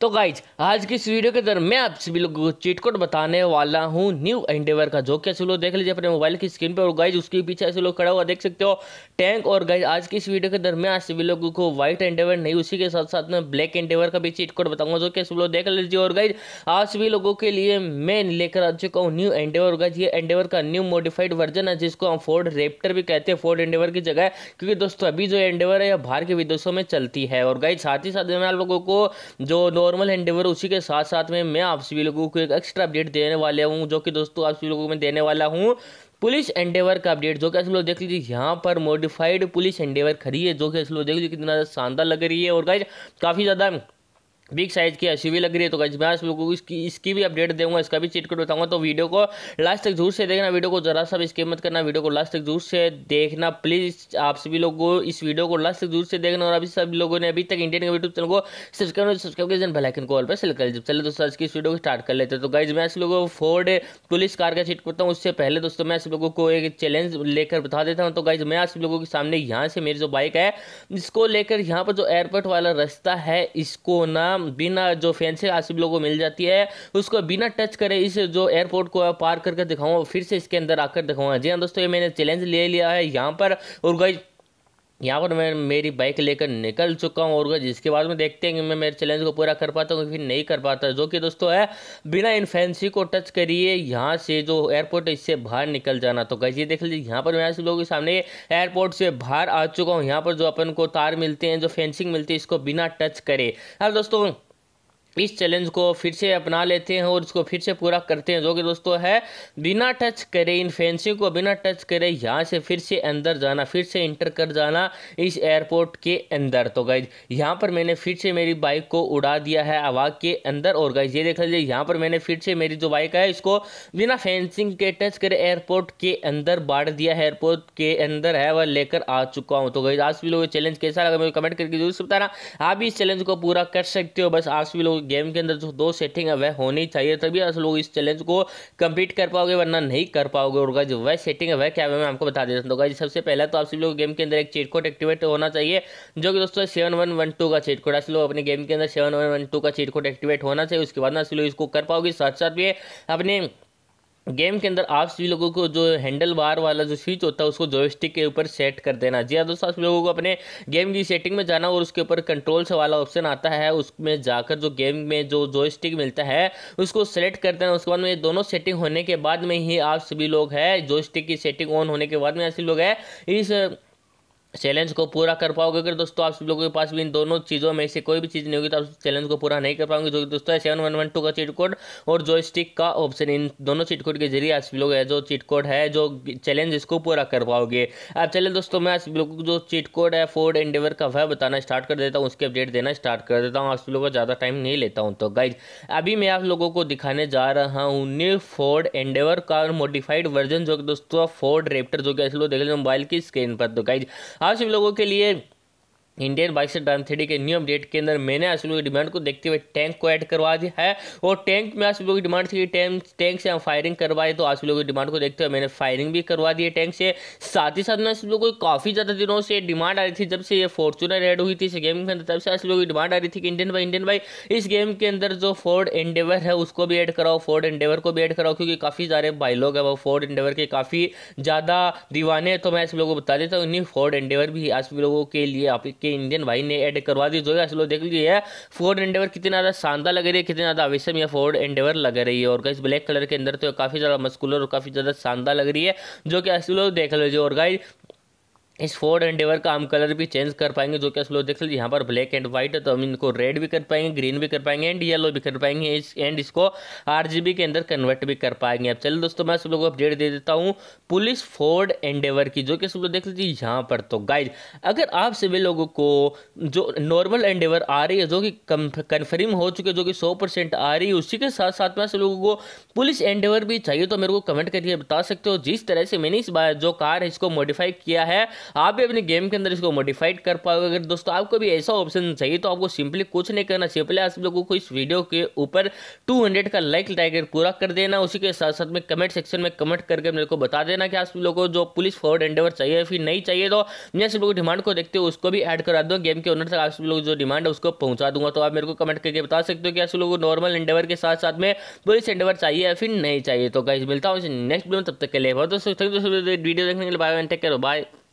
तो गाइज आज की इस वीडियो के अंदर मैं आप सभी लोगों को चीट कोड बताने वाला हूँ न्यू एंडेवर का जो कि ऐसे लोग देख लीजिए अपने मोबाइल की स्क्रीन पर और गाइज उसके पीछे ऐसे लोग खड़ा हुआ देख सकते हो टैंक और गाइज आज की इस वीडियो के अंदर मैं आप सभी लोगों को व्हाइट एंडेवर नहीं उसी के साथ साथ में ब्लैक एंडेवर का भी चीट कोड बताऊंगा जो कि ऐसे लोग देख लीजिए और गाइज आज सभी लोगों के लिए मैं लेकर आ चुका हूँ न्यू एंडेवर गाइज ये एंडेवर का न्यू मॉडिफाइड वर्जन है जिसको हम फोर्ड रेप्टर भी कहते हैं फोर्ड एंडेवर की जगह क्योंकि दोस्तों अभी जो एंडेवर है यह बाहर के विदेशों में चलती है और गाइज साथ ही साथ मैं आप लोगों को जो नॉर्मल हैंडओवर उसी के साथ साथ में मैं आप सभी लोगों को एक एक्स्ट्रा अपडेट देने वाले हूँ जो कि दोस्तों आप सभी लोगों को मैं देने वाला हूँ पुलिस एंडेवर का अपडेट जो कि आप लोग देख लीजिए यहाँ पर मॉडिफाइड पुलिस एंडेवर खड़ी है जो कि आप लोग देख लीजिए कितना शानदार लग रही है और गाइज काफ़ी ज़्यादा बिग साइज़ की अच्छी भी लग रही है तो गज मैं आप लोगों को इसकी इसकी भी अपडेट दूंगा इसका भी चिटकट बताऊंगा तो वीडियो को लास्ट तक जरूर से देखना वीडियो को जरा सा इसके मत करना वीडियो को लास्ट तक जरूर से देखना प्लीज़ आप सभी को इस वीडियो को लास्ट तक जरूर से देखना और अभी सभी लोगों ने अभी तक इंडियन के यूट्यूब चैनल को सब्सक्राइब सब्सक्राइब किया बेलाइकन कॉल पर सेलेक्ट कर लीजिए दोस्तों आज की इस वीडियो को स्टार्ट कर लेते हैं तो गाइज मैं आप लोगों को फोर्ड पुलिस कार का चिट करता हूँ उससे पहले दोस्तों मैं आप लोगों को एक चैलेंज लेकर बता देता हूँ तो गाइज मैं आप लोगों के सामने यहाँ से मेरी जो बाइक है इसको लेकर यहाँ पर जो एयरपोर्ट वाला रास्ता है इसको ना बिना जो फैंसी आसिफ लोगों को मिल जाती है उसको बिना टच करे इस जो एयरपोर्ट को पार करके दिखाऊँ फिर से इसके अंदर आकर दिखाऊँ हाँ जी हाँ दोस्तों ये मैंने चैलेंज ले लिया है यहाँ पर और गई यहाँ पर मैं मेरी बाइक लेकर निकल चुका हूँ और जिसके बाद में देखते हैं कि मैं मेरे चैलेंज को पूरा कर पाता हूँ फिर नहीं कर पाता जो कि दोस्तों है बिना इन फैंसी को टच करिए यहाँ से जो एयरपोर्ट है इससे बाहर निकल जाना तो कैसे देख लीजिए यहाँ पर मैं ऐसे लोगों के सामने एयरपोर्ट से बाहर आ चुका हूँ यहाँ पर जो अपन को तार मिलते हैं जो फेंसिंग मिलती है इसको बिना टच करे अब दोस्तों इस चैलेंज को फिर से अपना लेते हैं और इसको फिर से पूरा करते हैं जो कि दोस्तों है बिना टच करे इन फैंसी को बिना टच करे यहाँ से फिर से अंदर जाना फिर से इंटर कर जाना इस एयरपोर्ट के अंदर तो गाइज यहाँ पर मैंने फिर से मेरी बाइक को उड़ा दिया है आवाज के अंदर और गाइज ये देख लीजिए यहाँ पर मैंने फिर से मेरी जो बाइक है इसको बिना फेंसिंग के टच करे एयरपोर्ट के अंदर बाढ़ दिया है एयरपोर्ट के अंदर है वह लेकर आ चुका हूँ तो गाइज आज भी लोग चैलेंज कैसा लगा मुझे कमेंट करके जरूर बताना आप भी इस चैलेंज को पूरा कर सकते हो बस आज भी लोग गेम के अंदर जो तो दो सेटिंग है वह होनी चाहिए तभी आप लोग इस चैलेंज को कंप्लीट कर पाओगे वरना नहीं कर पाओगे और जो वह सेटिंग है वह क्या है मैं आपको बता देता हूँ तो सबसे पहले तो आप सभी लोग गेम के अंदर एक चीट कोड एक्टिवेट होना चाहिए जो कि दोस्तों सेवन वन वन टू का चीट कोड आप लोग अपने गेम के अंदर सेवन वन वन टू का चीट कोड एक्टिवेट होना चाहिए उसके बाद ना आप लोग इसको कर पाओगे साथ साथ भी अपने गेम के अंदर आप सभी लोगों को जो हैंडल बार वाला जो स्विच होता है उसको जोस्टिक के ऊपर सेट कर देना जी हाँ दोस्तों आप लोगों को अपने गेम की सेटिंग में जाना और उसके ऊपर कंट्रोल्स वाला ऑप्शन आता है उसमें जाकर जो गेम में जो जोस्टिक मिलता है उसको सेलेक्ट कर देना उसके बाद में दोनों सेटिंग होने के बाद में ही आप सभी लोग है जोस्टिक की सेटिंग ऑन होने के बाद में आप सभी लोग है इस चैलेंज को पूरा कर पाओगे अगर दोस्तों आप सब लोगों के पास भी इन दोनों चीज़ों में से कोई भी चीज़ नहीं होगी तो आप चैलेंज को पूरा नहीं कर पाओगे जो तो कि दोस्तों है सेवन वन वन टू का चीट कोड और जो स्टिक का ऑप्शन इन दोनों चीट कोड के जरिए आप सभी लोग जो चीट कोड है जो चैलेंज इसको पूरा कर पाओगे अब चले दोस्तों मैं आप सभी लोगों को जो चीट कोड है फोर्ड एंडेवर का वह बताना स्टार्ट कर देता हूँ उसके अपडेट देना स्टार्ट कर देता हूँ आप सभी लोगों का ज़्यादा टाइम नहीं लेता हूँ तो गाइज अभी मैं आप लोगों को दिखाने जा रहा हूँ न्यू फोर्ड एंडेवर का मॉडिफाइड वर्जन जो कि दोस्तों फोर्ड रेप्टर जो कि आप लोग देख लो मोबाइल की स्क्रीन पर तो गाइज आज हम लोगों के लिए इंडियन बाइक से डन थ्री के न्यू अपडेट के अंदर मैंने आप लोगों की डिमांड को देखते हुए टैंक को ऐड करवा दिया है और टैंक में आप लोगों की डिमांड थी टैंक टैंक से हम फायरिंग करवाए तो आप लोगों की डिमांड को देखते हुए मैंने फायरिंग भी करवा दी है टैंक से साथ ही साथ में आप लोगों को काफ़ी ज़्यादा दिनों से डिमांड आ रही थी जब से ये फॉर्चुनर एड हुई थी इस गेम के अंदर तब से आप लोगों की डिमांड आ रही थी कि इंडियन बाई इंडियन बाई इस गेम के अंदर जो फोर्ड एंडेवर है उसको भी ऐड कराओ फोर्ड एंडेवर को भी ऐड कराओ क्योंकि काफ़ी सारे भाई लोग हैं वो फोर्ड एंडेवर के काफ़ी ज़्यादा दीवाने तो मैं आप लोगों को बता देता हूँ नहीं फोर्ड एंडेवर भी आप लोगों के लिए आपके के इंडियन भाई ने ऐड करवा दी जो है चलो देख लीजिए फोर्ड एंडेवर कितनी ज़्यादा शानदार लग रही है कितनी ज़्यादा आवेशम यह फोर्ड एंडेवर लग रही है और गाइज ब्लैक कलर के अंदर तो काफ़ी ज़्यादा मस्कुलर और काफ़ी ज़्यादा शानदार लग रही है जो कि असलो देख लीजिए और गाइज इस फोर्ड एंडेवर का हम कलर भी चेंज कर पाएंगे जो कि स्लो देख लीजिए यहाँ पर ब्लैक एंड व्हाइट है तो हम इनको रेड भी कर पाएंगे ग्रीन भी कर पाएंगे एंड येलो भी कर पाएंगे इस एंड इसको आरजीबी के अंदर कन्वर्ट भी कर पाएंगे अब चलिए दोस्तों मैं सब लोगों को अपडेट दे देता हूँ पुलिस फोर्ड एंडेवर की जो कि सब लोग देख लीजिए यहाँ पर तो गाइज अगर आप सभी लोगों को जो नॉर्मल एंडेवर आ रही है जो कि कन्फर्म हो चुके जो कि सौ परसेंट आ रही है उसी के साथ साथ में सब लोगों को पुलिस एंडेवर भी चाहिए तो मेरे को कमेंट करके बता सकते हो जिस तरह से मैंने इस बार जो कार है इसको मॉडिफाई किया है आप भी अपने गेम के अंदर इसको मॉडिफाइड कर पाओगे अगर दोस्तों आपको भी ऐसा ऑप्शन चाहिए तो आपको सिंपली कुछ नहीं करना सिंपली आप लोगों को इस वीडियो के ऊपर 200 का लाइक टाइगर पूरा कर देना उसी के साथ साथ में कमेंट सेक्शन में कमेंट करके मेरे को बता देना कि आप लोगों को जो पुलिस फॉरवर्ड एंडेवर चाहिए फिर नहीं चाहिए तो मैं सब लोगों डिमांड को देखते हो उसको भी ऐड करा दूँ गेम के ओनर तक आप लोग जो डिमांड है उसको पहुँचा दूंगा तो आप मेरे को कमेंट करके बता सकते हो कि आप लोगों को नॉर्मल एंडेवर के साथ साथ में पुलिस एंडेवर चाहिए या फिर नहीं चाहिए तो कहीं मिलता हूँ नेक्स्ट वीडियो तब तक के लिए बहुत दोस्तों वीडियो देखने के लिए बाय टेक करो बाय